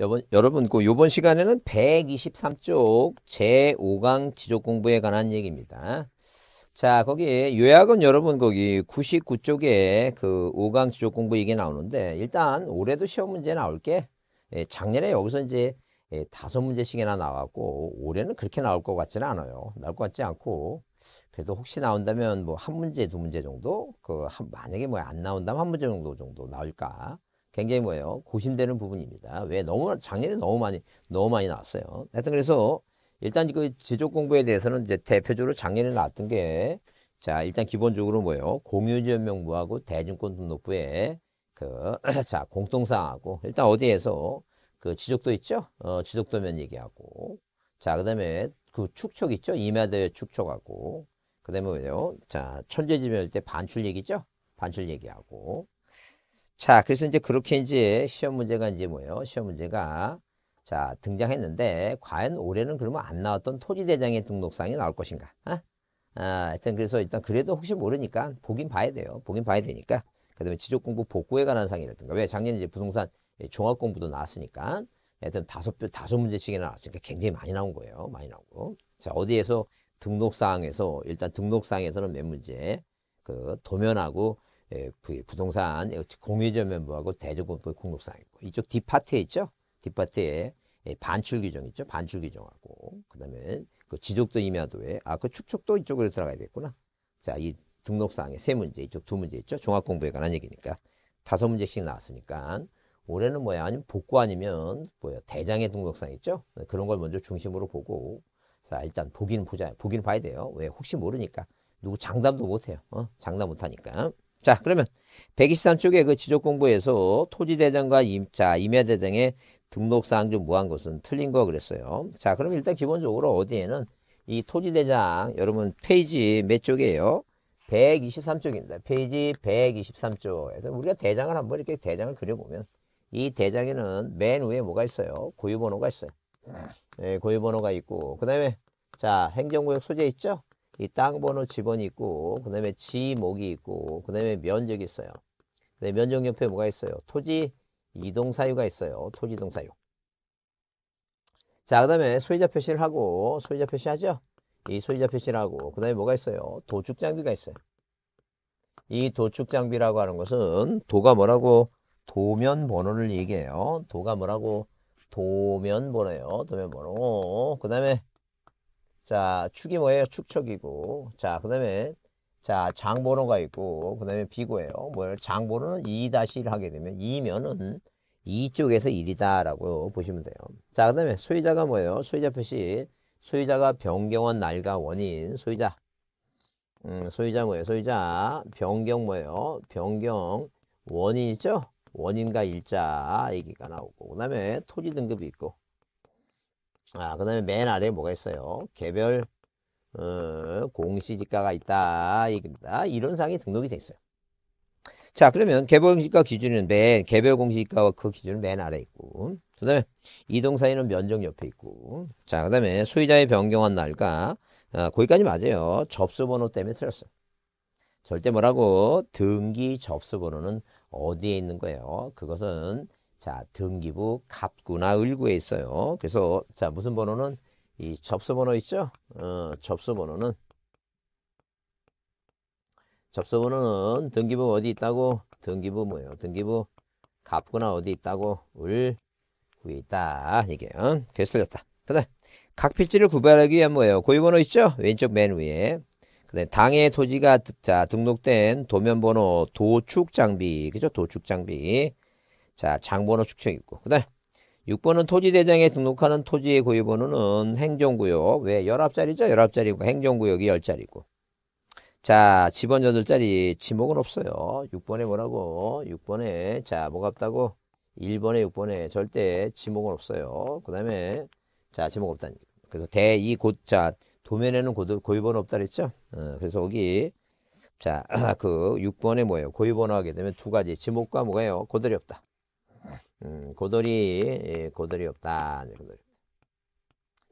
여번, 여러분 그 요번 시간에는 123쪽 제5강 지적 공부에 관한 얘기입니다. 자, 거기 요약은 여러분 거기 99쪽에 그 5강 지적 공부 이게 나오는데 일단 올해도 시험 문제 나올 게 예, 작년에 여기서 이제 예, 다섯 문제씩이나 나왔고 올해는 그렇게 나올 것 같지는 않아요. 나올 것 같지 않고 그래도 혹시 나온다면 뭐 한 문제 두 문제 정도 그 한, 만약에 뭐 안 나온다면 한 문제 정도 정도 나올까 굉장히 뭐예요? 고심되는 부분입니다. 왜 너무 작년에 너무 많이 너무 많이 나왔어요. 하여튼 그래서 일단 그 지적 공부에 대해서는 이제 대표적으로 작년에 나왔던 게 자, 일단 기본적으로 뭐예요? 공유지연명부하고 대중권등록부에 그, 자, 공통사항하고, 일단 어디에서 그 지적도 있죠? 어, 지적도면 얘기하고, 자, 그 다음에 그 축척 있죠? 이마대 축척하고, 그 다음에 뭐예요? 자, 천재지변일 때 반출 얘기죠? 반출 얘기하고, 자, 그래서 이제 그렇게 이제 시험 문제가 이제 뭐예요? 시험 문제가 자, 등장했는데 과연 올해는 그러면 안 나왔던 토지대장의 등록상이 나올 것인가? 어? 아, 하여튼 그래서 일단 그래도 혹시 모르니까 보긴 봐야 돼요. 보긴 봐야 되니까. 그다음에 지적공부 복구에 관한 상이라든가 왜 작년에 이제 부동산 예, 종합공부도 나왔으니까 하여튼 다섯 다섯 문제씩이나 나왔으니까 굉장히 많이 나온 거예요. 많이 나오고 자 어디에서 등록사항에서 일단 등록사항에서는 몇 문제 그 도면하고 예, 부동산 예, 공유자 멤버하고 대조건부의 공급사항 있고 이쪽 뒷파트에 있죠. 뒷파트에 예, 반출 규정 있죠. 반출 규정하고 그다음에 그 지적도 임야도에 아그 축축도 이쪽으로 들어가야 되겠구나. 자 이 등록사항에 세 문제 이쪽 두 문제 있죠. 종합 공부에 관한 얘기니까 다섯 문제씩 나왔으니까 올해는 뭐야 아니면 복구 아니면 뭐야 대장의 등록사항 있죠. 네, 그런 걸 먼저 중심으로 보고 자 일단 보기는 보자 보기는 봐야 돼요. 왜 혹시 모르니까 누구 장담도 못해요. 어? 장담 못하니까. 자, 그러면 1 2 3쪽에그 지적 공부에서 토지대장과 임자, 임야대장의 등록사항 중 뭐한 것은 틀린 거 그랬어요. 자, 그럼 일단 기본적으로 어디에는 이 토지대장, 여러분 페이지 몇 쪽이에요? 123쪽입니다. 페이지 123쪽에서 우리가 대장을 한번 이렇게 대장을 그려보면 이 대장에는 맨 위에 뭐가 있어요? 고유번호가 있어요. 네, 고유번호가 있고 그 다음에 자 행정구역 소재 있죠? 이땅 번호 집원이 있고 그 다음에 지목이 있고 그 다음에 면적이 있어요. 네, 면적 옆에 뭐가 있어요? 토지 이동 사유가 있어요. 토지 이동 사유. 자, 그 다음에 소유자 표시를 하고 소유자 표시하죠. 이 소유자 표시를 하고 그 다음에 뭐가 있어요? 도축 장비가 있어요. 이 도축 장비라고 하는 것은 도가 뭐라고 도면 번호를 얘기해요. 도가 뭐라고 도면 번호예요. 도면 번호. 그 다음에 자, 축이 뭐예요? 축척이고. 자, 그 다음에, 자, 장번호가 있고, 그 다음에 비고예요. 뭘? 장번호는2-1 하게 되면 2면은 2쪽에서 1이다라고 보시면 돼요. 자, 그 다음에 소유자가 뭐예요? 소유자 표시. 소유자가 변경한 날과 원인. 소유자. 음, 소유자 뭐예요? 소유자. 변경 뭐예요? 변경. 원인이죠? 원인과 일자 얘기가 나오고. 그 다음에 토지 등급이 있고. 아, 그 다음에 맨 아래에 뭐가 있어요? 개별 어, 공시지가가 있다. 이겁니다. 이런 사항이 등록이 됐어요 자, 그러면 개별 공시지가 기준은 맨, 개별 공시지가와 그 기준은 맨 아래 에 있고, 그 다음에 이동사이는 면적 옆에 있고, 자, 그 다음에 소유자의 변경한 날과, 아, 거기까지 맞아요. 접수번호 때문에 틀렸어요. 절대 뭐라고? 등기 접수번호는 어디에 있는 거예요? 그것은 자, 등기부 갑구나 을구에 있어요. 그래서 자, 무슨 번호는 이 접수 번호 있죠? 어, 접수 번호는 접수 번호는 등기부 어디 있다고? 등기부 뭐예요? 등기부 갑구나 어디 있다고? 을구에 있다. 이게 어? 그래서 렸다 그다음 각 필지를 구별하기 위한 뭐예요? 고유 번호 있죠? 왼쪽 맨 위에. 그다음 당의 토지가 자, 등록된 도면번호 도축 장비. 그죠? 도축 장비. 자, 장번호 축청 있고. 그다음 6번은 토지대장에 등록하는 토지의 고유번호는 행정구역. 왜? 11자리죠? 11자리고 행정구역이 10자리고. 자, 집원 8자리 지목은 없어요. 6번에 뭐라고? 6번에 자, 뭐가 없다고? 1번에 6번에 절대 지목은 없어요. 그다음에 자, 지목 없다니. 그래서 대이 곧자 도면에는 고유번호 없다 그랬죠? 어, 그래서 여기 자, 그 6번에 뭐예요? 고유번호 하게 되면 두 가지 지목과 뭐가요? 고들이 없다. 음, 고돌이 예, 고돌이 없다. 고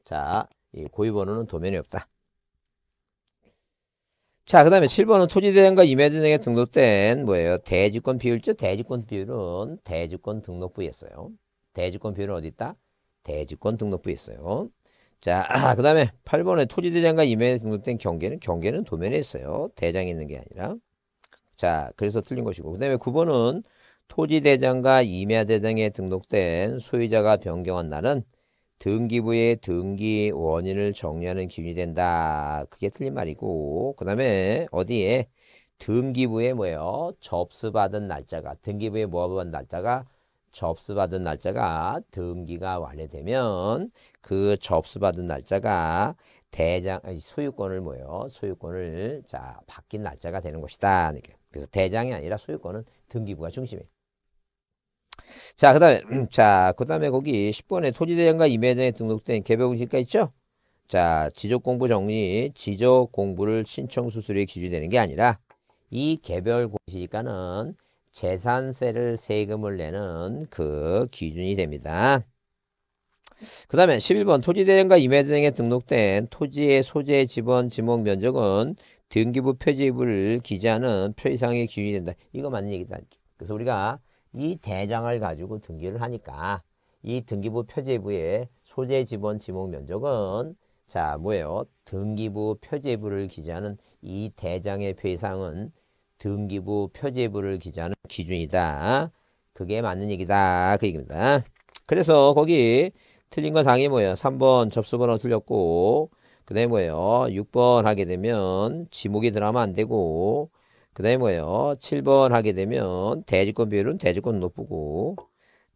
자, 이 고유 번호는 도면이 없다. 자, 그 다음에 7번은 토지대장과 임야대장에 등록된 뭐예요? 대지권 비율죠? 대지권 비율은 대지권 등록부에 어요 대지권 비율은 어디 있다? 대지권 등록부에 어요 자, 아, 그 다음에 8번에 토지대장과 임야에 등록된 경계는 경계는 도면에 있어요. 대장에 있는 게 아니라. 자, 그래서 틀린 것이고. 그 다음에 9번은 토지대장과 임야대장에 등록된 소유자가 변경한 날은 등기부의 등기 원인을 정리하는 기준이 된다. 그게 틀린 말이고 그 다음에 어디에 등기부에 뭐예요? 접수받은 날짜가 등기부에 모아본 날짜가 접수받은 날짜가 등기가 완료되면 그 접수받은 날짜가 대장 소유권을 뭐예요? 소유권을 자 바뀐 날짜가 되는 것이다. 그래서 대장이 아니라 소유권은 등기부가 중심이에요. 자, 그 다음에, 음, 자, 그 다음에 거기 10번에 토지대장과 임해대장에 등록된 개별공시가 있죠? 자, 지적공부 정리, 지적공부를 신청수수료에 기준되는 게 아니라 이 개별공시가는 재산세를 세금을 내는 그 기준이 됩니다. 그 다음에 11번 토지대장과 임해대장에 등록된 토지의 소재, 지번, 지목, 면적은 등기부 표지부를 기재하는 표이상의 기준이 된다. 이거 맞는 얘기다. 그래서 우리가 이 대장을 가지고 등기를 하니까 이 등기부 표제부의 소재 지번 지목 면적은 자 뭐예요? 등기부 표제부를 기재하는 이 대장의 표상은 등기부 표제부를 기재하는 기준이다. 그게 맞는 얘기다. 그 얘기입니다. 그래서 거기 틀린 건 당연히 뭐예요? 3번 접수번호 틀렸고 그 다음에 뭐예요? 6번 하게 되면 지목이 들어가면 안 되고 그 다음에 뭐예요? 7번 하게 되면 대지권 비율은 대지권 높고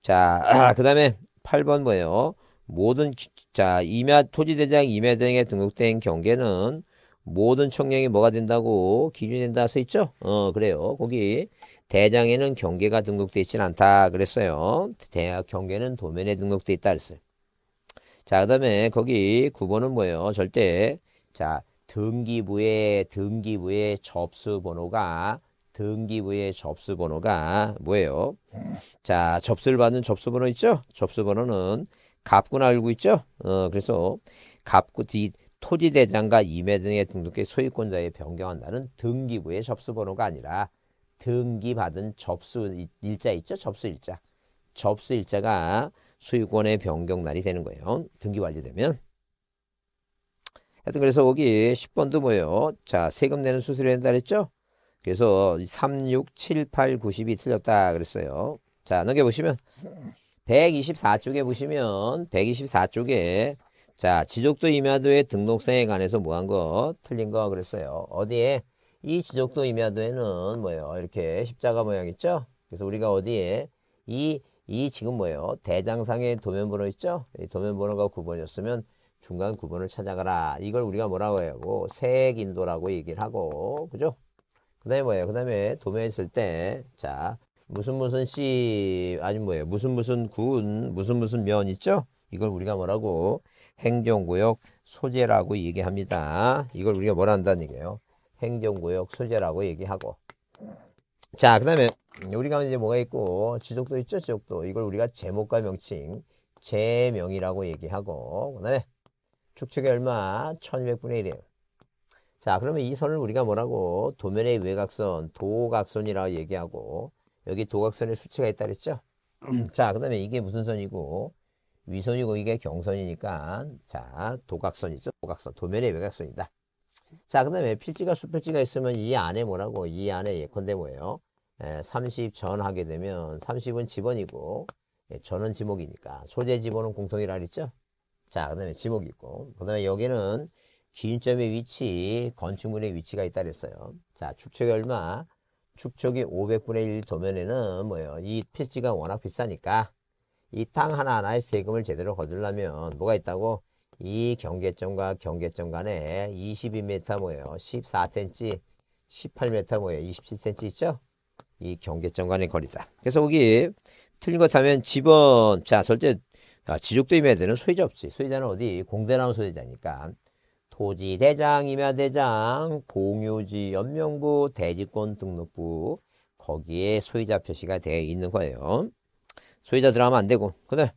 자, 그 다음에 8번 뭐예요? 모든 자 임야 토지대장 임야대장에 등록된 경계는 모든 청량이 뭐가 된다고 기준이 된다 써 있죠? 어 그래요. 거기 대장에는 경계가 등록되어 있지는 않다 그랬어요. 대학 경계는 도면에 등록되어 있다 그랬어요. 자 그다음에 거기 9번은 뭐예요? 절대 자 등기부의 등기부의 접수 번호가 등기부의 접수 번호가 뭐예요? 자, 접수를 받는 접수 번호 있죠? 접수 번호는 갑구나 알고 있죠? 어, 그래서 갑구 뒤 토지 대장과 임해 등의 등록해 소유권자에 변경한다는 등기부의 접수 번호가 아니라 등기 받은 접수 일자 있죠? 접수 일자. 접수 일자가 소유권의 변경 날이 되는 거예요. 등기 완료되면. 하여튼 그래서 거기 10번도 뭐예요? 자, 세금 내는 수수료 낸다 그랬죠? 그래서 3, 6, 7, 8, 90이 틀렸다 그랬어요. 자, 넘겨보시면 124쪽에 보시면 124쪽에 자, 지적도 임야도의 등록세에 관해서 뭐한 거? 틀린 거 그랬어요. 어디에? 이 지적도 임야도에는 뭐예요? 이렇게 십자가 모양 있죠? 그래서 우리가 어디에? 이, 이 지금 뭐예요? 대장상의 도면번호 있죠? 이 도면번호가 9번이었으면 중간 구분을 찾아가라. 이걸 우리가 뭐라고 하고 세인도라고 얘기를 하고 그죠? 그 다음에 뭐예요? 그 다음에 도매했을 때자 무슨 무슨 씨 아니 뭐예요? 무슨 무슨 군 무슨 무슨 면 있죠? 이걸 우리가 뭐라고 행정구역 소재라고 얘기합니다. 이걸 우리가 뭐라 한다는 얘기예요? 행정구역 소재라고 얘기하고 자, 그 다음에 우리가 이제 뭐가 있고 지속도 있죠, 지속도 이걸 우리가 제목과 명칭, 제명이라고 얘기하고 그 다음에 축척이 얼마? 1200분의 1이에요. 자, 그러면 이 선을 우리가 뭐라고? 도면의 외곽선, 도각선이라고 얘기하고 여기 도각선의 수치가 있다 그랬죠? 음. 자, 그 다음에 이게 무슨 선이고 위선이고 이게 경선이니까 자, 도각선이죠. 도각선, 도면의 외곽선이다. 자, 그 다음에 필지가 수필지가 있으면 이 안에 뭐라고? 이 안에 예컨대 뭐예요? 에, 예, 30 전하게 되면 30은 지번이고 예, 전은 지목이니까 소재 지번은 공통이라 그랬죠? 자, 그 다음에 지목이 있고, 그 다음에 여기는 기준점의 위치, 건축물의 위치가 있다 그랬어요. 자, 축척이 얼마? 축척이 500분의 1 도면에는 뭐예요? 이 필지가 워낙 비싸니까 이 땅 하나하나의 세금을 제대로 거둘려면 뭐가 있다고? 이 경계점과 경계점 간에 22m 뭐예요? 14cm, 18m 뭐예요? 27cm 있죠? 이 경계점 간의 거리다. 그래서 거기 틀린 것 하면 집은 자 절대 그러니까 지죽도 임야대는 소유자 없지. 소유자는 어디? 공대 나온 소유자니까. 토지 대장, 임야 대장, 공유지 연명부, 대지권 등록부 거기에 소유자 표시가 되어 있는 거예요. 소유자 들어가면 안 되고. 그다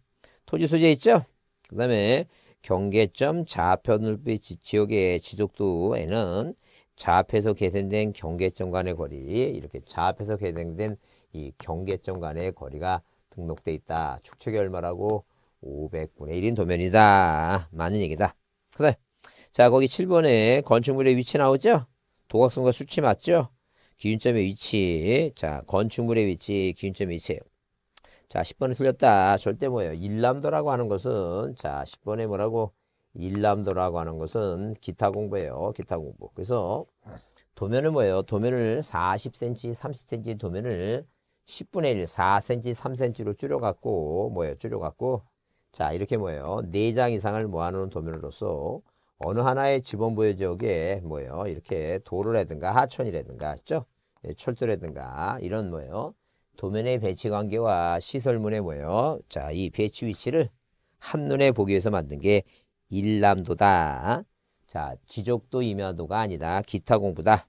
토지 소재 있죠? 그다음에 경계점 좌편울빛 지역의 지속도에는 좌앞에서 계산된 경계점 간의 거리 이렇게 좌앞에서 계산된 이 경계점 간의 거리가 등록돼 있다. 축척이 얼마라고 500분의 1인 도면이다. 맞는 얘기다. 그래. 자, 거기 7번에 건축물의 위치 나오죠? 도각선과 수치 맞죠? 기준점의 위치. 자, 건축물의 위치, 기준점의 위치. 자, 10번에 틀렸다. 절대 뭐예요? 1람도라고 하는 것은, 자, 10번에 뭐라고? 1람도라고 하는 것은 기타 공부예요. 기타 공부. 그래서 도면은 뭐예요? 도면을 40cm, 30cm 도면을 10분의 1, 4cm, 3cm로 줄여갖고, 뭐예요? 줄여갖고, 자, 이렇게 뭐예요? 네 장 이상을 모아놓은 도면으로서 어느 하나의 지번부의 지역에 뭐예요? 이렇게 도로라든가 하천이라든가, 그죠? 예, 철도라든가, 이런 뭐예요? 도면의 배치 관계와 시설문의 뭐예요? 자, 이 배치 위치를 한눈에 보기 위해서 만든 게 일람도다. 자, 지적도 임야도가 아니다. 기타 공부다.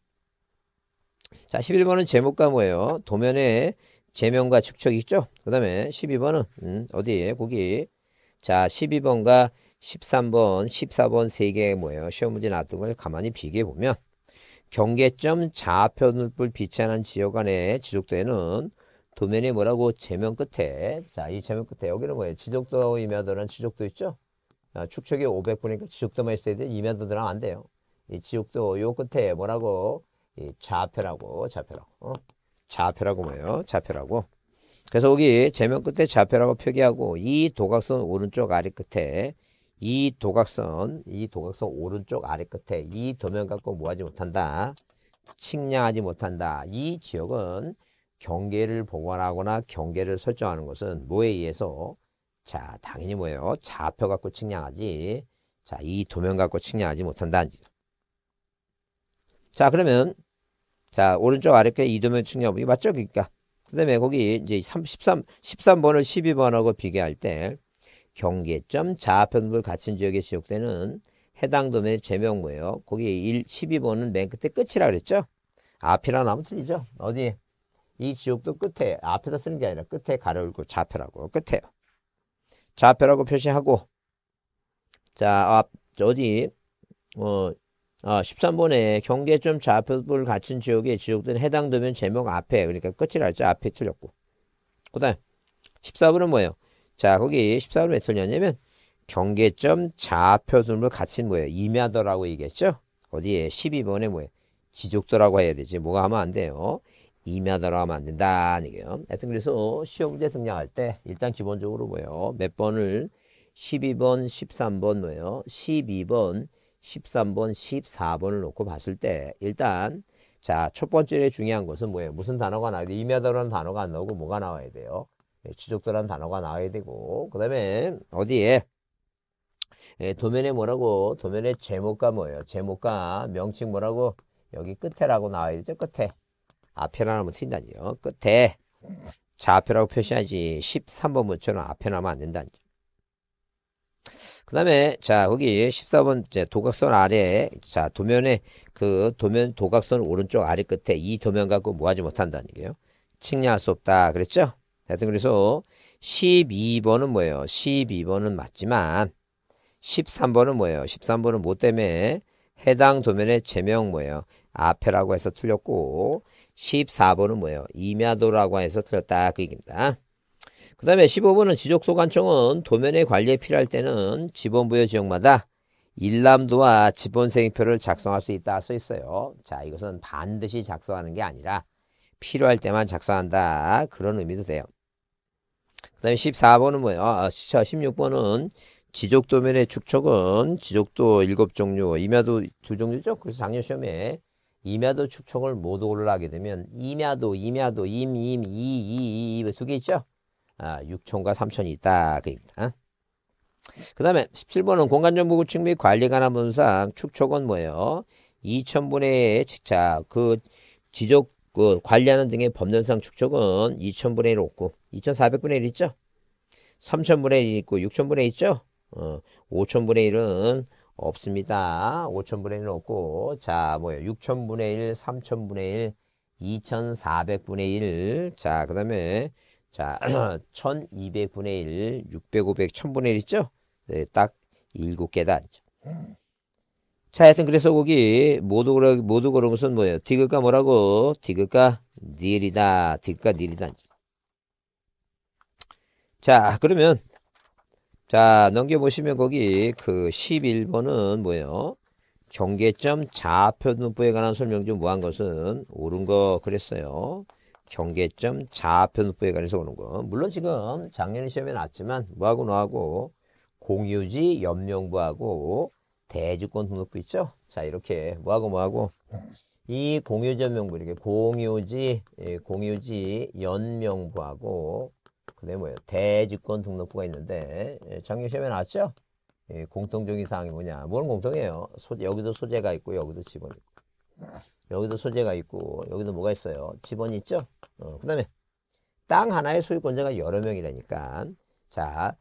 자, 11번은 제목과 뭐예요? 도면의 제명과 축척이 있죠? 그 다음에 12번은, 음, 어디에? 거기 자, 12번과 13번, 14번 세개 뭐예요? 시험 문제 나던걸 가만히 비교해 보면 경계점 좌표눈불 비치하는 지역 안의 지속도에는 도면이 뭐라고 제면 끝에 자, 이 제면 끝에 여기는 뭐예요? 지속도 임야도라는 지속도 있죠? 아, 축척이 500분이니까 지속도만 있어야 돼. 임야도 들어가면 안 돼요. 이 지속도 요 끝에 뭐라고? 이 좌표라고, 좌표라고. 어? 좌표라고 뭐예요? 좌표라고. 그래서 여기 제면 끝에 좌표라고 표기하고 이 도각선 오른쪽 아래 끝에 이 도각선 이 도각선 오른쪽 아래 끝에 이 도면 갖고 뭐하지 못한다. 측량하지 못한다. 이 지역은 경계를 보관하거나 경계를 설정하는 것은 뭐에 의해서 자 당연히 뭐예요? 좌표 갖고 측량하지 자 이 도면 갖고 측량하지 못한다. 자 그러면 자 오른쪽 아래 끝에 이 도면 측량 이 맞죠? 그러니까 그다음에 거기 이제 3, 13 13번을 12번하고 비교할 때 경계점 좌편부 갇힌 지역에 지속되는 해당 도면의 제명구예요. 거기 1 12번은 맨 끝에 끝이라 그랬죠? 앞이라 나면 틀리죠. 어디 이 지옥도 끝에 앞에다 쓰는 게 아니라 끝에 가려울고 좌표라고 끝에요. 좌표라고 표시하고 자앞 어디 어 어, 13번에 경계점 좌표를 갖춘 지역의 지역들은 해당 되면 제목 앞에 그러니까 끝이 알죠 앞에 틀렸고 그 다음 14번은 뭐예요? 자 거기 1 4번은왜 틀렸냐면 경계점 좌표 도을 갖춘 뭐예요? 임야도라고 얘기했죠? 어디에 12번에 뭐예요? 지족도라고 해야 되지 뭐가 하면 안 돼요 임야도라고 하면 안 된다는 얘기예요 하여튼 그래서 시험 문제 등량할 때 일단 기본적으로 뭐예요? 몇 번을 12번 13번 뭐예요? 12번 13번, 14번을 놓고 봤을 때 일단 자, 첫번째 중요한 것은 뭐예요? 무슨 단어가 나와야 돼? 이메다라는 단어가 안 나오고 뭐가 나와야 돼요? 네, 지족도라는 단어가 나와야 되고 그 다음에 어디에 예, 도면에 뭐라고? 도면에 제목과 뭐예요? 제목과 명칭 뭐라고? 여기 끝에라고 나와야 되죠? 끝에. 앞에나 하면 튄다니요. 끝에. 좌표라고 표시하지 13번 문처럼 앞에 나면 안된다니 그 다음에 자 거기 14번째 도각선 아래 자 도면에 그 도면 도각선 오른쪽 아래 끝에 이 도면 갖고 뭐하지 못한다는 얘기예요. 측량할 수 없다 그랬죠? 하여튼 그래서 12번은 뭐예요? 12번은 맞지만 13번은 뭐예요? 13번은 뭐 때문에 해당 도면의 제명 뭐예요? 앞에라고 해서 틀렸고 14번은 뭐예요? 임야도라고 해서 틀렸다 그 얘기입니다. 그 다음에 15번은 지적소관청은 도면의 관리에 필요할 때는 지번부여 지역마다 일람도와 지번생의표를 작성할 수 있다 써 있어요. 자 이것은 반드시 작성하는 게 아니라 필요할 때만 작성한다 그런 의미도 돼요. 그 다음에 14번은 뭐예요? 아, 16번은 지적도면의 축척은 지적도 7종류, 임야도 2종류죠? 그래서 작년 시험에 임야도 축척을 모두 올라가게 되면 임야도, 임야도, 임, 임, 이, 이, 이, 이, 이두 개 있죠? 아, 6촌과 3촌이 있다. 그입니다. 어? 그 다음에 17번은 공간정보 구축 및 관리 관한 분상 축촉은 뭐예요? 2천분의 1 직차 그 지적 그 관리하는 등의 법령상 축적은 2천분의 1 없고 2,400분의 1 있죠. 3천분의 1 있고 6천분의 1 있죠. 어, 5천분의 1은 없습니다. 5천분의 1은 없고 자 뭐예요? 6천분의 1, 3천분의 1, 2,400분의 1. 자그 다음에 자, 1200분의 1, 600, 500, 1000분의 1 있죠? 네, 딱 7개 단죠. 자, 하여튼 그래서 거기 모두 그러, 모두 그런 것은 뭐예요? 디귿가 뭐라고? 디귿가 닐이다 디귿가 니엘이다. 자, 그러면 자, 넘겨보시면 거기 그 11번은 뭐예요? 경계점 좌표 눈부에 관한 설명 좀 뭐한 것은 옳은 거 그랬어요. 경계점 좌편부에 관해서 오는 거. 물론 지금 작년 에 시험에 났지만 뭐하고 뭐하고 공유지 연명부하고 대주권 등록부 있죠? 자 이렇게 뭐하고 뭐하고 이 공유지 연명부 이렇게 공유지 예, 공유지 연명부하고 그다음에 뭐예요? 대주권 등록부가 있는데 예, 작년 시험에 나왔죠? 예, 공통적인 사항이 뭐냐? 뭐는 공통이에요? 소, 여기도 소재가 있고 여기도 지번 있고. 여기도 소재가 있고 여기도 뭐가 있어요? 집원이 있죠? 어, 그 다음에 땅 하나의 소유권자가 여러 명이라니까 자,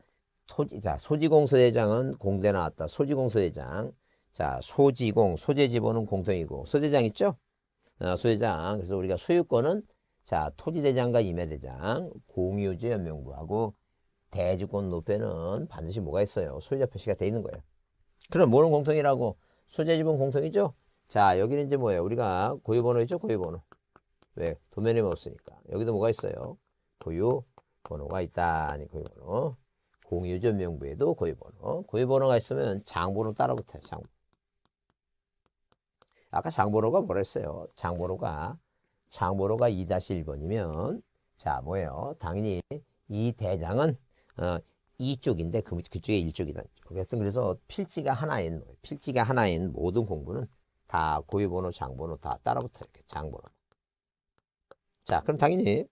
토지, 자 소지공소대장은 공대 나왔다. 소지공소대장 자 소지공 소재 집원은 공통이고 소재장 있죠? 어, 소재장 그래서 우리가 소유권은 자 토지대장과 임야대장 공유지 연명부하고 대주권 높에는 반드시 뭐가 있어요? 소유자 표시가 돼 있는 거예요. 그럼 뭐는 공통이라고? 소재 지분 공통이죠? 자, 여기는 이제 뭐예요? 우리가 고유번호 있죠? 고유번호. 왜? 도면에만 없으니까. 여기도 뭐가 있어요? 고유번호가 있다. 아니, 고유번호. 공유전 명부에도 고유번호. 고유번호가 있으면 장번호 따라붙어요. 장번호 아까 장번호가 뭐랬어요? 장번호가 장번호가 2-1번이면 자, 뭐예요? 당연히 이 대장은 어, 이쪽인데 그, 그쪽에 일쪽이다. 어쨌든 그래서 필지가 하나인 필지가 하나인 모든 공부는 다 고유번호, 장번호 다 따라붙어 이렇게 장번호. 자, 그럼 당연히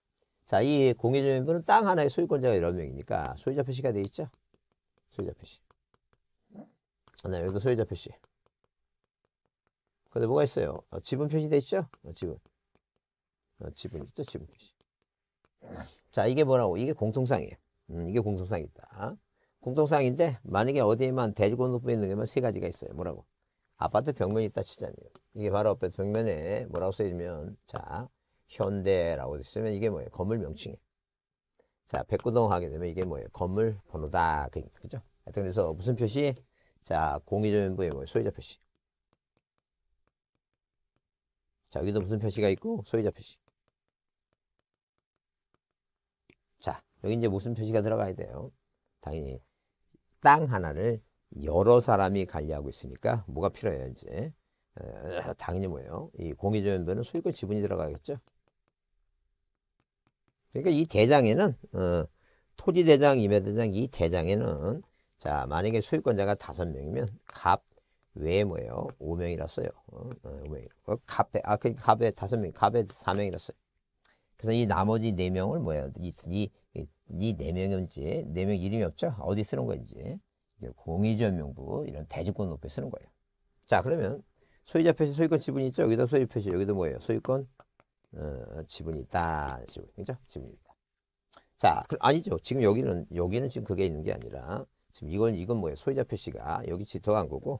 자, 이공유주민분은땅 하나의 소유권자가 여러 명이니까 소유자 표시가 돼 있죠? 소유자 표시. 네, 여기도 소유자 표시. 근데 뭐가 있어요? 어, 지분 표시돼 있죠? 어, 지분. 어, 지분 있죠? 지분 표시. 자, 이게 뭐라고? 이게 공통상이에요. 음, 이게 공통상이다. 공통상인데 만약에 어디에만 대지권 높부에 있는 게만 세 가지가 있어요. 뭐라고? 아파트 벽면이 있다 치잖아요. 이게 바로 앞에 벽면에 뭐라고 써있으면 자 현대라고 쓰면 이게 뭐예요? 건물 명칭이에요. 자 백구동 하게 되면 이게 뭐예요? 건물 번호다 그, 그죠? 하여튼 그래서 무슨 표시? 자공의조부의뭐 소유자 표시. 자 여기도 무슨 표시가 있고 소유자 표시. 자 여기 이제 무슨 표시가 들어가야 돼요? 당연히 땅 하나를 여러 사람이 관리하고 있으니까 뭐가 필요해요 이제 에, 당연히 뭐예요 이 공유자연도는 소유권 지분이 들어가겠죠 그러니까 이 대장에는 어, 토지 대장 임야 대장 이 대장에는 자 만약에 소유권자가 다섯 명이면 갑 외에 뭐예요 오명이라 써요 어, 5명 어, 어, 갑에 아그니까 갑에 다섯 명 갑에 사명이라 써요 그래서 이 나머지 네 명을 뭐예요 이이 네 명인지 네 명 이름이 없죠 어디 쓰는 건지 이제 공의전명부 이런 대지권 높폐 쓰는 거예요. 자 그러면 소유자 표시 소유권 지분이 있죠. 여기도 소유 표시 여기도 뭐예요? 소유권 어, 지분이 있다. 지분 그죠? 지분입니다. 자 그, 아니죠. 지금 여기는 여기는 지금 그게 있는 게 아니라 지금 이건 이건 뭐예요? 소유자 표시가 여기 들어간 거고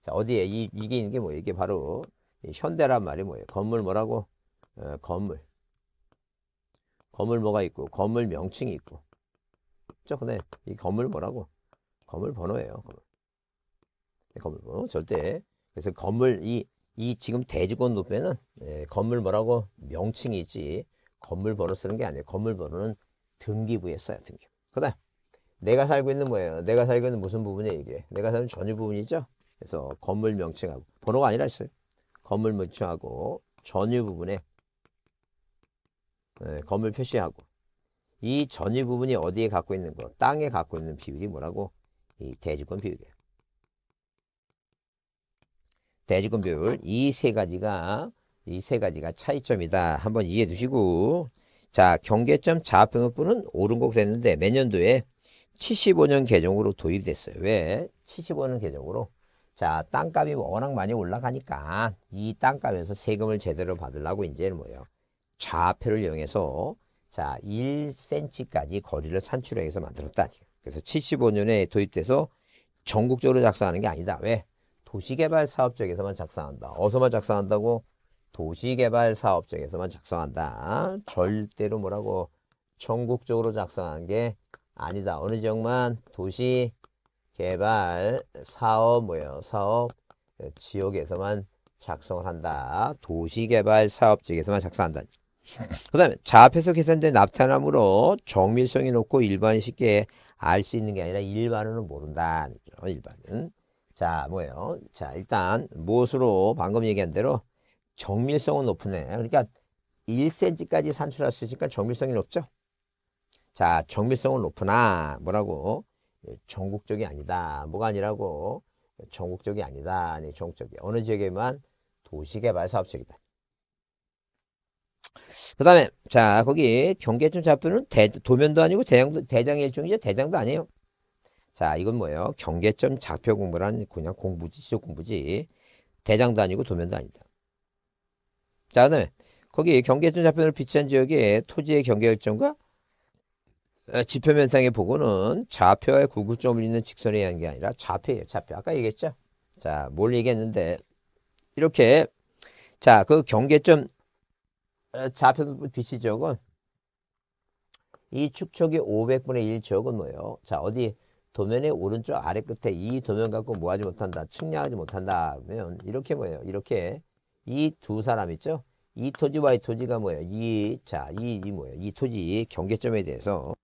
자 어디에 이, 이게 있는 게 뭐예요? 이게 바로 현대란 말이 뭐예요? 건물 뭐라고? 어, 건물 건물 뭐가 있고 건물 명칭이 있고 그죠? 근데 이 건물 뭐라고? 건물 번호예요. 건물. 네, 건물 번호 절대. 그래서 건물 이, 이 지금 대지권 높에는 예, 건물 뭐라고 명칭이 있지 건물 번호 쓰는 게 아니에요. 건물 번호는 등기부에 써요. 등기. 그다음 내가 살고 있는 뭐예요? 내가 살고 있는 무슨 부분이에요 이게? 내가 사는 전유 부분이죠. 그래서 건물 명칭하고 번호가 아니라 있어요. 건물 명칭하고 전유 부분에 예, 건물 표시하고 이 전유 부분이 어디에 갖고 있는 거 땅에 갖고 있는 비율이 뭐라고 이 대지권 비율이에요. 대지권 비율 이 세 가지가 이 세 가지가 차이점이다. 한번 이해해 두시고 자 경계점 자평형부는 오른 곡 됐는데 몇 년도에 75년 개정으로 도입됐어요. 왜? 75년 개정으로 자 땅값이 워낙 많이 올라가니까 이 땅값에서 세금을 제대로 받으려고 이제는 뭐예요? 좌표를 이용해서 자 1cm까지 거리를 산출해서 만들었다. 지금. 그래서 75년에 도입돼서 전국적으로 작성하는 게 아니다. 왜? 도시개발 사업 쪽에서만 작성한다. 어서만 작성한다고? 도시개발 사업 쪽에서만 작성한다. 절대로 뭐라고 전국적으로 작성한 게 아니다. 어느 지역만 도시 개발 사업 뭐예요? 사업 지역에서만 작성을 한다. 도시 개발 사업 지에서만 작성한다. 그다음에 자합해서 계산된 나타남으로 정밀성이 높고 일반인 쉽게 알수 있는 게 아니라 일반으로는 모른다. 일반은. 자, 뭐예요? 자, 일단 무엇으로 방금 얘기한 대로 정밀성은 높으네. 그러니까 1cm까지 산출할 수 있으니까 정밀성이 높죠. 자, 정밀성은 높으나 뭐라고? 예, 전국적이 아니다. 뭐가 아니라고? 전국적이 아니다. 아니, 전국적이. 어느 지역에만 도시개발 사업지이다 그 다음에, 자, 거기 경계점 좌표는 대, 도면도 아니고 대장, 도 대장 일종이죠. 대장도 아니에요. 자, 이건 뭐예요? 경계점 좌표 공부란 그냥 공부지, 지속 공부지. 대장도 아니고 도면도 아니다. 자, 그 다음에, 거기 경계점 좌표를 비치한 지역에 토지의 경계일점과 어, 지표면상의 보고는 좌표의 구구점을 잇는 직선에 의한 게 아니라 좌표예요. 좌표. 아까 얘기했죠? 자, 뭘 얘기했는데 이렇게 자, 그 경계점 좌표 BC쪽은 이 축척이 500분의 1쪽은 뭐예요? 자 어디 도면의 오른쪽 아래 끝에 이 도면 갖고 뭐하지 못한다 측량하지 못한다 하면 이렇게 뭐예요? 이렇게 이 두 사람 있죠? 이 토지와 이 토지가 뭐예요? 이, 자, 이, 이 뭐예요? 이 토지 경계점에 대해서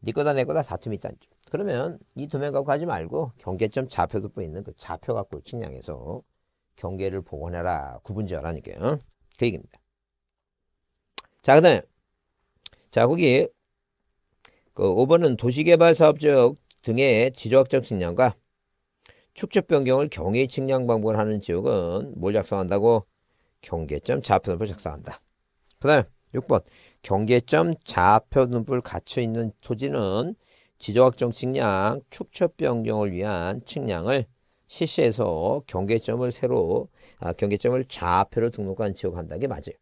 네 거다 내 거다 다툼이 있다 그러면 이 도면 갖고 하지 말고 경계점 좌표 돋보 있는 그 좌표 갖고 측량해서 경계를 복원해라. 구분지어라니까요. 어? 그 얘기입니다. 자, 그 다음에. 자, 거기 그 5번은 도시개발사업지역 등의 지적학적 측량과 축적 변경을 경위 측량 방법을 하는 지역은 뭘 작성한다고? 경계점 좌표등불 작성한다. 그 다음 6번 경계점 좌표등불 갖춰 있는 토지는 지적학적 측량 축적 변경을 위한 측량을 실시해서 경계점을 새로 아, 경계점을 좌표로 등록한 지역한다는 게 맞아요.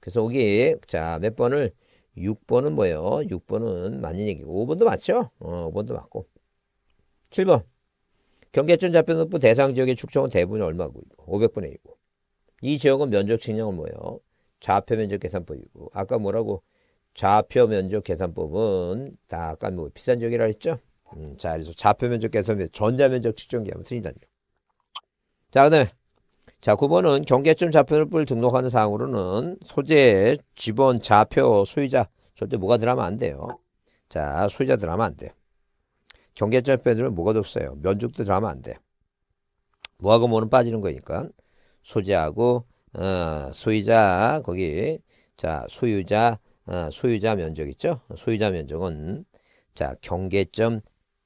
그래서 여기 자몇 번을 6번은 뭐예요? 6번은 맞는 얘기고 5번도 맞죠? 어, 5번도 맞고 7번 경계점 좌표높부 대상 지역의 축적은 대부분 얼마고 이거 500분의 1이고 이 지역은 면적 측량은 뭐예요? 좌표 면적 계산법이고 아까 뭐라고 좌표 면적 계산법은 다 아까 뭐 비싼 지역이라 했죠? 음, 자 그래서 좌표 면적 계산법 전자 면적 측정기 하면 틀린다는 자 그다음에 자, 9번은 경계점 좌표를 등록하는 사항으로는 소재, 지번, 좌표, 소유자 절대 뭐가 들어가면 안 돼요. 자, 소유자 들어가면 안 돼요. 경계점 좌표에 들면 뭐가 없어요. 면적도 들어가면 안 돼요. 뭐하고 뭐는 빠지는 거니까 소재하고 어, 소유자 거기 자 소유자 어, 소유자 면적 있죠. 소유자 면적은 자 경계점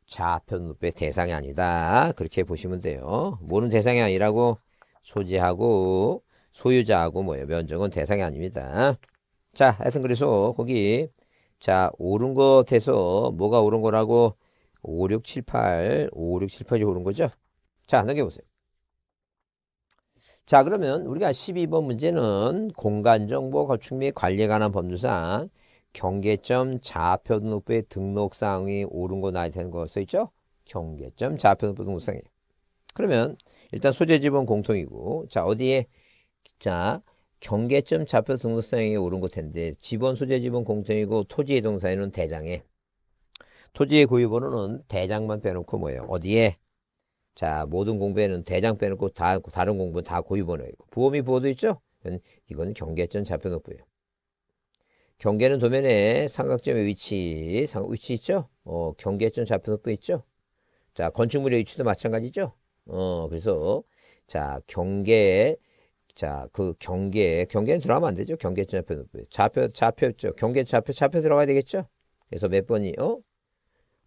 좌표 대상이 아니다. 그렇게 보시면 돼요. 뭐는 대상이 아니라고 소지하고 소유자하고 뭐예요? 면적은 대상이 아닙니다. 자, 하여튼 그래서 거기 자, 오른 것에서 뭐가 오른 거라고 5, 6, 7, 8, 5, 6, 7, 8이 오른 거죠? 자, 넘겨보세요. 자, 그러면 우리가 12번 문제는 공간정보 건축 및 관리에 관한 법률상 경계점 좌표 등록부의 등록사항이 오른 거 나야 되는 거 써있죠? 경계점 좌표 등록부 등록사항이에요. 그러면 일단 소재 지분 공통이고 자 어디에 자 경계점 좌표 등록상에 오른 곳텐데 지번 소재 지분 공통이고 토지 의동사에는 대장에 토지의 고유번호는 대장만 빼놓고 뭐예요? 어디에? 자 모든 공부에는 대장 빼놓고 다 다른 공부다 고유번호이고 부호미 부호도 있죠? 이거는 경계점 좌표 높고요 경계는 도면에 삼각점의 위치, 상, 위치 있죠? 어, 경계점 좌표 높고 있죠? 자 건축물의 위치도 마찬가지죠? 어, 그래서 자, 경계 자, 그경계 경계는 들어가면 안 되죠. 경계 좌표 좌표 좌표죠. 경계 좌표 좌표 들어가야 되겠죠. 그래서 몇 번이 어?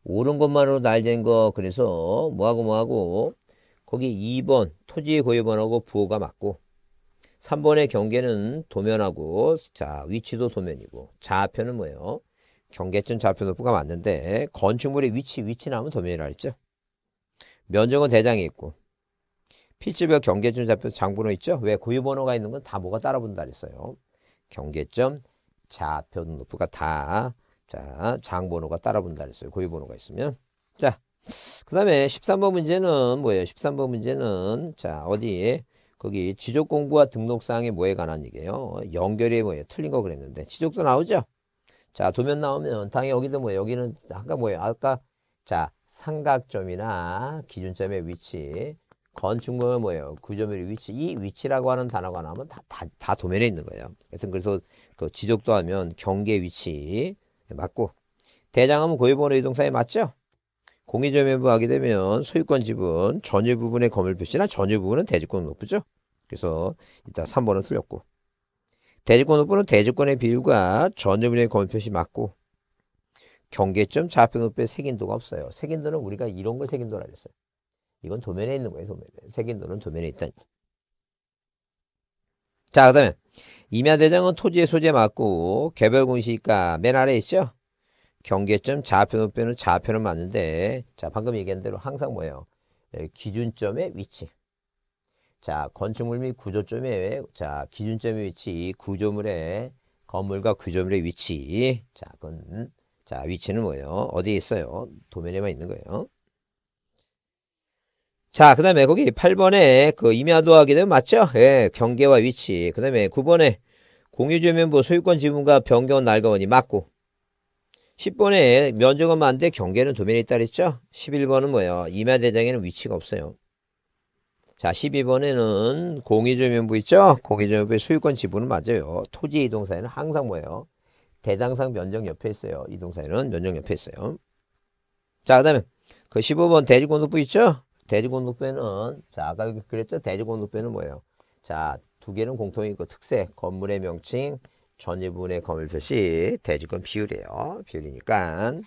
옳은 것만으로 날 된 거. 그래서 뭐하고 뭐하고 거기 2번 토지의 고유번하고 호 부호가 맞고 3번의 경계는 도면하고 자, 위치도 도면이고 좌표는 뭐예요? 경계점 좌표 높이가 맞는데 건축물의 위치 위치 나오면 도면이라 했죠. 면적은 대장이 있고 피지벽 경계점 좌표 장분호 있죠? 왜 고유번호가 있는 건 다 뭐가 따라본다 그랬어요. 경계점 좌표 높이가 다 자, 장번호가 따라본다 그랬어요. 고유번호가 있으면. 자, 그 다음에 13번 문제는 뭐예요? 13번 문제는 자, 어디에? 거기 지적 공부와 등록사항에 뭐에 관한 얘기예요? 연결이 뭐예요? 틀린 거 그랬는데 지적도 나오죠? 자, 도면 나오면 당연히 여기도 뭐예요? 여기는 아까 뭐예요? 아까 자, 삼각점이나 기준점의 위치, 건축물 은 뭐예요? 구조물의 위치, 이 위치라고 하는 단어가 나오면 다, 다, 다 도면에 있는 거예요. 하여튼 그래서 그 지적도 하면 경계 위치 예, 맞고 대장암은 고유번호 이동사에 맞죠? 공유점매부 하게 되면 소유권 지분 전유 부분의 건물 표시나 전유 부분은 대지권 높죠 그래서 일단 3번은 틀렸고 대지권 높으 대지권의 비율과 전유 분의 건물 표시 맞고 경계점 좌표높이 색인도가 없어요. 색인도는 우리가 이런 걸 색인도라 그랬어요. 이건 도면에 있는 거예요. 도면에. 색인도는 도면에 있다. 자, 그 다음에 임야대장은 토지의 소재 맞고 개별 공시가 맨 아래 있죠? 경계점 좌표 높이는 좌표는 맞는데 자 방금 얘기한 대로 항상 뭐예요? 네, 기준점의 위치. 자 건축물 및 구조점의 자 기준점의 위치, 구조물의 건물과 구조물의 위치. 자 그건 자, 위치는 뭐예요? 어디에 있어요? 도면에만 있는 거예요. 자, 그 다음에 거기 8번에 그 임야도하게 되면 맞죠? 예, 경계와 위치. 그 다음에 9번에 공유주면부 소유권 지분과 변경 날거원이 맞고 10번에 면적은 많은데 경계는 도면에 있다 그랬죠? 11번은 뭐예요? 임야대장에는 위치가 없어요. 자, 12번에는 공유주면부 있죠? 공유주면부의 소유권 지분은 맞아요. 토지 이동사에는 항상 뭐예요? 대장상 면적 옆에 있어요. 이동사에는 면적 옆에 있어요. 자, 그 다음에 그 15번 대지곤독부 있죠? 대지곤독부에는 자, 아까 그랬죠? 대지곤독부에는 뭐예요? 자, 두 개는 공통이 있고 특색, 건물의 명칭, 전유분의 건물 표시, 대지권 비율이에요. 비율이니까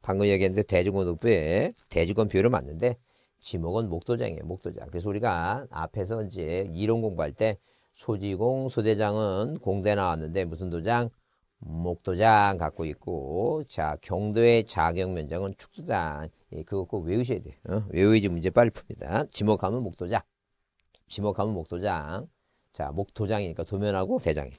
방금 얘기했는데 대지권독부에 대지권 비율을 맞는데 지목은 목도장이에요. 목도장. 그래서 우리가 앞에서 이제 이론 공부할 때 소지공, 소대장은 공대 나왔는데 무슨 도장? 목도장 갖고 있고 자 경도의 자격 면장은축도장 예, 그거 꼭 외우셔야 돼요 어? 외우지 문제 빨리 풉니다 지목하면 목도장 지목하면 목도장 자 목도장이니까 도면하고 대장이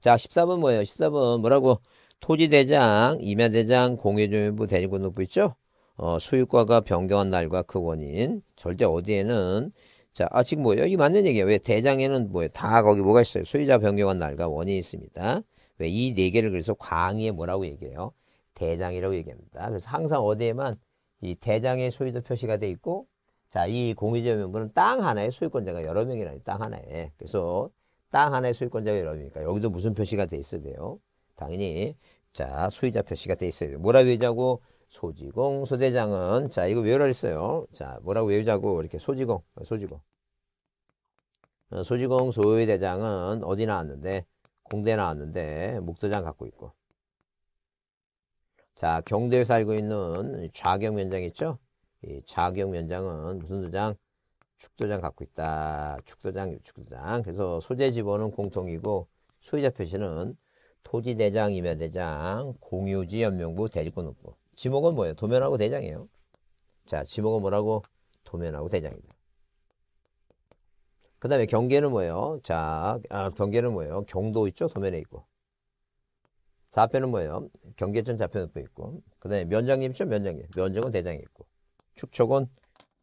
자 14번 뭐예요 14번 뭐라고 토지대장 임야대장 공해조인부 대리군높부 있죠 어, 소유과가 변경한 날과 그 원인 절대 어디에는 자, 아, 지금 뭐예요? 이게 맞는 얘기예요. 왜 대장에는 뭐예요? 다 거기 뭐가 있어요? 소유자 변경한 날과 원인이 있습니다. 왜이네 개를 그래서 광의에 뭐라고 얘기해요? 대장이라고 얘기합니다. 그래서 항상 어디에만 이 대장의 소유도 표시가 돼 있고 자, 이 공유제 명분은 땅 하나에 소유권자가 여러 명이라니 땅 하나에. 그래서 땅 하나에 소유권자가 여러 명이니까 여기도 무슨 표시가 돼 있어야 돼요? 당연히 자, 소유자 표시가 돼 있어야 돼요. 뭐라 외자고 소지공 소대장은 자, 이거 외우라 했어요. 자, 뭐라고 외우자고 이렇게 소지공, 어, 소지공. 어, 소지공 소유대장은 어디 나왔는데 공대 나왔는데 목도장 갖고 있고 자 경대에 살고 있는 좌경 면장 있죠 이 좌경 면장은 무슨 도장 축도장 갖고 있다 축도장 유축도장 그래서 소재 지어는 공통이고 소유자 표시는 토지 대장 임야 대장 공유지 연명부 대지권 후보 지목은 뭐예요 도면하고 대장이에요 자 지목은 뭐라고 도면하고 대장입니다 그 다음에 경계는 뭐예요? 자, 아, 경계는 뭐예요? 경도 있죠? 도면에 있고. 좌표는 뭐예요? 경계점 좌표도 있고. 그 다음에 면장님 있죠? 면장님. 면적은 대장이 있고. 축척은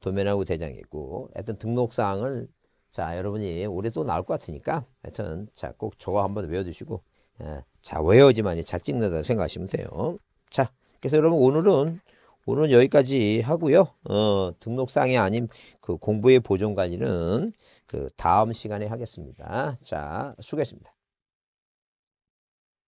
도면하고 대장이 있고. 하여튼 등록사항을 자, 여러분이 올해 또 나올 것 같으니까 하여튼 자, 꼭 저거 한 번 외워두시고. 예, 자, 외워지만이 잘찍는다 생각하시면 돼요. 자, 그래서 여러분 오늘은 오늘은 여기까지 하고요. 어, 등록사항이 아닌 그 공부의 보존 관리는 그 다음 시간에 하겠습니다. 자, 수고했습니다.